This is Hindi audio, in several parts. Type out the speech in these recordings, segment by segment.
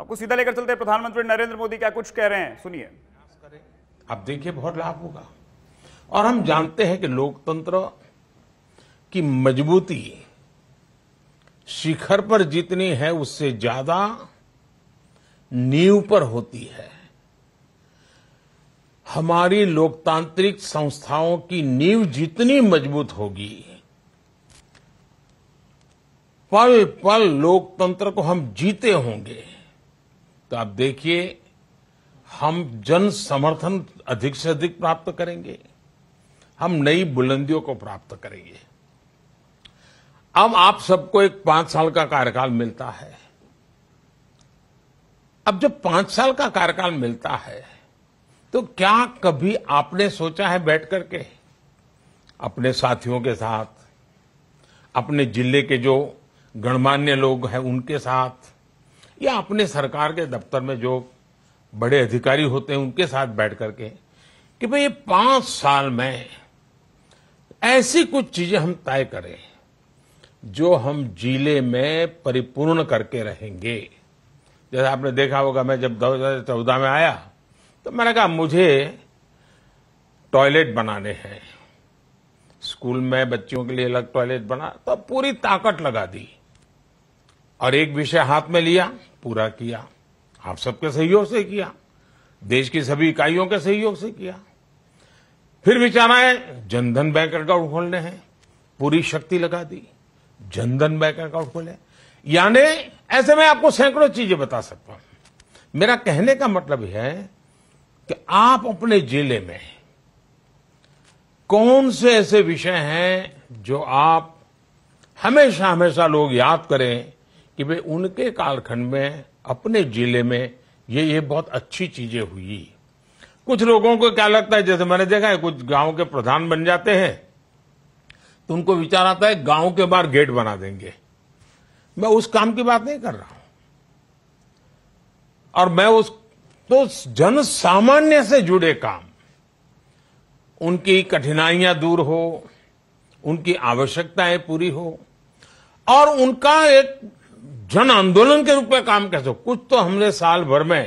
आपको सीधा लेकर चलते हैं प्रधानमंत्री नरेंद्र मोदी क्या कुछ कह रहे हैं सुनिए आप देखिए बहुत लाभ होगा और हम जानते हैं कि लोकतंत्र की मजबूती शिखर पर जितनी है उससे ज्यादा नींव पर होती है हमारी लोकतांत्रिक संस्थाओं की नींव जितनी मजबूत होगी पल पल लोकतंत्र को हम जीते होंगे तो आप देखिए हम जन समर्थन अधिक से अधिक प्राप्त करेंगे हम नई बुलंदियों को प्राप्त करेंगे अब आप सबको एक पांच साल का कार्यकाल मिलता है अब जब पांच साल का कार्यकाल मिलता है तो क्या कभी आपने सोचा है बैठ करके अपने साथियों के साथ अपने जिले के जो गणमान्य लोग हैं उनके साथ या अपने सरकार के दफ्तर में जो बड़े अधिकारी होते हैं उनके साथ बैठ करके कि भाई ये पांच साल में ऐसी कुछ चीजें हम तय करें जो हम जिले में परिपूर्ण करके रहेंगे जैसे आपने देखा होगा मैं जब दो हजार चौदह में आया तो मैंने कहा मुझे टॉयलेट बनाने हैं स्कूल में बच्चियों के लिए अलग टॉयलेट बना तो पूरी ताकत लगा दी और एक विषय हाथ में लिया पूरा किया आप सबके सहयोग से किया देश की सभी इकाइयों के सहयोग से किया फिर विचार आए जनधन बैंक अकाउंट खोलने हैं पूरी शक्ति लगा दी जनधन बैंक अकाउंट खोले यानी ऐसे में आपको सैकड़ों चीजें बता सकता हूं मेरा कहने का मतलब है कि आप अपने जिले में कौन से ऐसे विषय हैं जो आप हमेशा हमेशा लोग याद करें कि वे उनके कालखंड में अपने जिले में ये ये बहुत अच्छी चीजें हुई कुछ लोगों को क्या लगता है जैसे मैंने देखा है कुछ गांव के प्रधान बन जाते हैं तो उनको विचार आता है गांव के बाहर गेट बना देंगे मैं उस काम की बात नहीं कर रहा हूं और मैं उस तो जन सामान्य से जुड़े काम उनकी कठिनाइयां दूर हो उनकी आवश्यकताएं पूरी हो और उनका एक जन आंदोलन के रूप में काम कर सकें कुछ तो हमने साल भर में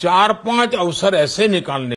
चार पांच अवसर ऐसे निकालने